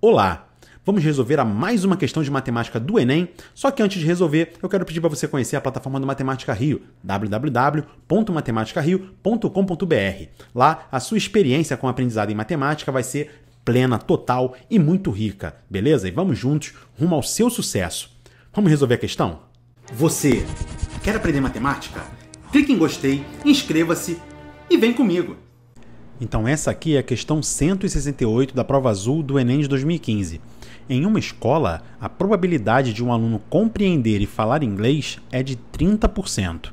Olá! Vamos resolver a mais uma questão de matemática do Enem. Só que antes de resolver, eu quero pedir para você conhecer a plataforma do Matemática Rio, www.matematicario.com.br. Lá, a sua experiência com o aprendizado em matemática vai ser plena, total e muito rica, beleza? E vamos juntos rumo ao seu sucesso. Vamos resolver a questão? Você quer aprender matemática? Clique em gostei, inscreva-se e vem comigo! Então essa aqui é a questão 168 da prova azul do Enem de 2015. Em uma escola, a probabilidade de um aluno compreender e falar inglês é de 30%.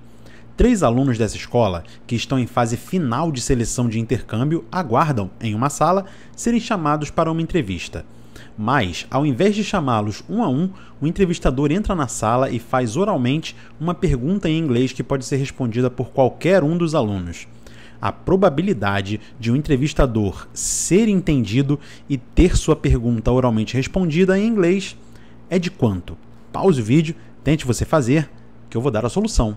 Três alunos dessa escola, que estão em fase final de seleção de intercâmbio, aguardam, em uma sala, serem chamados para uma entrevista. Mas, ao invés de chamá-los um a um, o entrevistador entra na sala e faz oralmente uma pergunta em inglês que pode ser respondida por qualquer um dos alunos a probabilidade de um entrevistador ser entendido e ter sua pergunta oralmente respondida em inglês é de quanto? Pause o vídeo, tente você fazer, que eu vou dar a solução.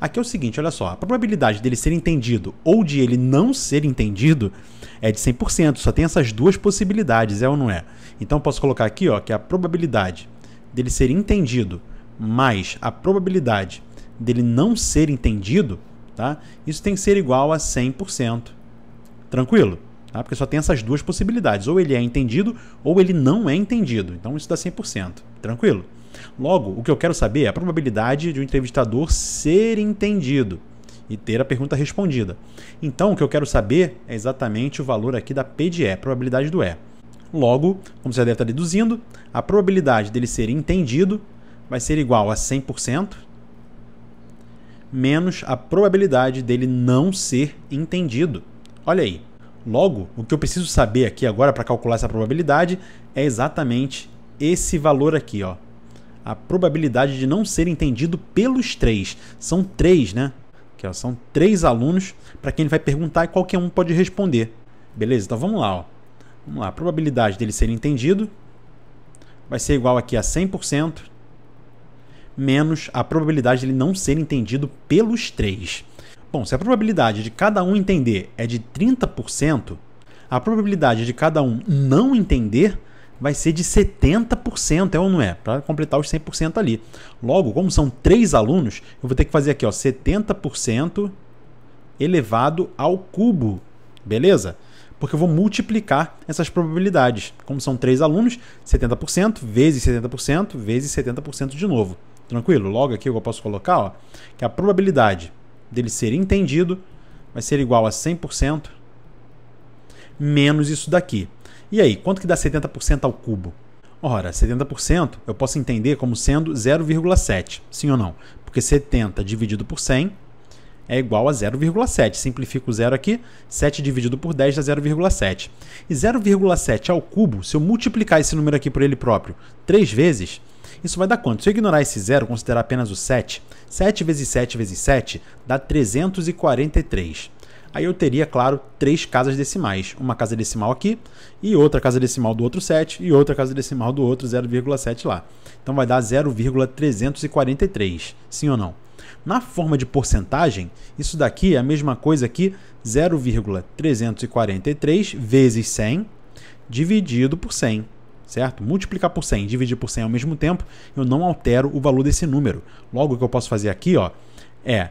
Aqui é o seguinte, olha só, a probabilidade dele ser entendido ou de ele não ser entendido é de 100%, só tem essas duas possibilidades, é ou não é? Então posso colocar aqui, ó, que a probabilidade dele ser entendido mais a probabilidade dele não ser entendido Tá? Isso tem que ser igual a 100%. Tranquilo? Tá? Porque só tem essas duas possibilidades. Ou ele é entendido ou ele não é entendido. Então isso dá 100%. Tranquilo? Logo, o que eu quero saber é a probabilidade de o um entrevistador ser entendido e ter a pergunta respondida. Então, o que eu quero saber é exatamente o valor aqui da P de E, probabilidade do E. Logo, como você deve estar deduzindo, a probabilidade dele ser entendido vai ser igual a 100%, menos a probabilidade dele não ser entendido. Olha aí. Logo, o que eu preciso saber aqui agora para calcular essa probabilidade é exatamente esse valor aqui, ó. A probabilidade de não ser entendido pelos três. São três, né? Aqui, ó, são três alunos para quem ele vai perguntar e qualquer um pode responder. Beleza? Então vamos lá, ó. Vamos lá, a probabilidade dele ser entendido vai ser igual aqui a 100% menos a probabilidade de ele não ser entendido pelos três. Bom, se a probabilidade de cada um entender é de 30%, a probabilidade de cada um não entender vai ser de 70%, é ou não é? Para completar os 100% ali. Logo, como são três alunos, eu vou ter que fazer aqui ó, 70% elevado ao cubo, beleza? Porque eu vou multiplicar essas probabilidades. Como são três alunos, 70% vezes 70% vezes 70% de novo. Tranquilo? Logo aqui eu posso colocar ó, que a probabilidade dele ser entendido vai ser igual a 100% menos isso daqui. E aí, quanto que dá 70% ao cubo? Ora, 70% eu posso entender como sendo 0,7, sim ou não? Porque 70 dividido por 100 é igual a 0,7. Simplifico o zero aqui, 7 dividido por 10 dá 0,7. E 0,7 ao cubo, se eu multiplicar esse número aqui por ele próprio três vezes, isso vai dar quanto? Se eu ignorar esse zero, considerar apenas o 7, 7 vezes 7 vezes 7 dá 343. Aí eu teria, claro, três casas decimais. Uma casa decimal aqui, e outra casa decimal do outro 7, e outra casa decimal do outro 0,7 lá. Então vai dar 0,343. Sim ou não? Na forma de porcentagem, isso daqui é a mesma coisa que 0,343 vezes 100 dividido por 100 certo? Multiplicar por 100 dividir por 100 ao mesmo tempo, eu não altero o valor desse número. Logo, o que eu posso fazer aqui ó, é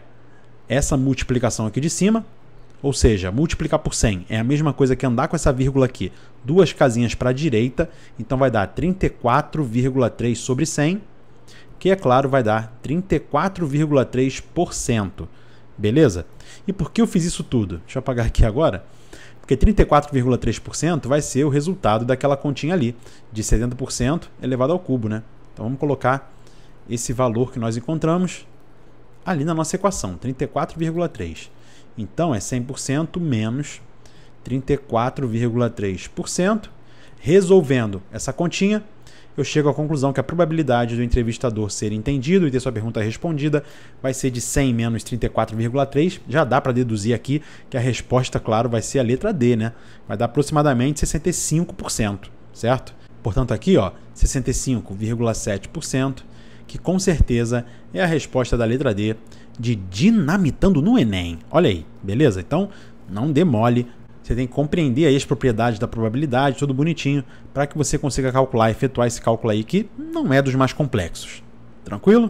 essa multiplicação aqui de cima, ou seja, multiplicar por 100 é a mesma coisa que andar com essa vírgula aqui duas casinhas para a direita, então vai dar 34,3 sobre 100, que é claro vai dar 34,3%. Beleza? E por que eu fiz isso tudo? Deixa eu apagar aqui agora. Porque 34,3% vai ser o resultado daquela continha ali, de 70% elevado ao cubo, né? Então vamos colocar esse valor que nós encontramos ali na nossa equação, 34,3. Então é 100% menos 34,3%, resolvendo essa continha eu chego à conclusão que a probabilidade do entrevistador ser entendido e ter sua pergunta respondida vai ser de 100 menos 34,3. Já dá para deduzir aqui que a resposta, claro, vai ser a letra D, né? Vai dar aproximadamente 65%, certo? Portanto, aqui, ó, 65,7%, que com certeza é a resposta da letra D de dinamitando no Enem. Olha aí, beleza? Então, não demole você tem que compreender aí as propriedades da probabilidade, tudo bonitinho, para que você consiga calcular, efetuar esse cálculo aí que não é dos mais complexos. Tranquilo?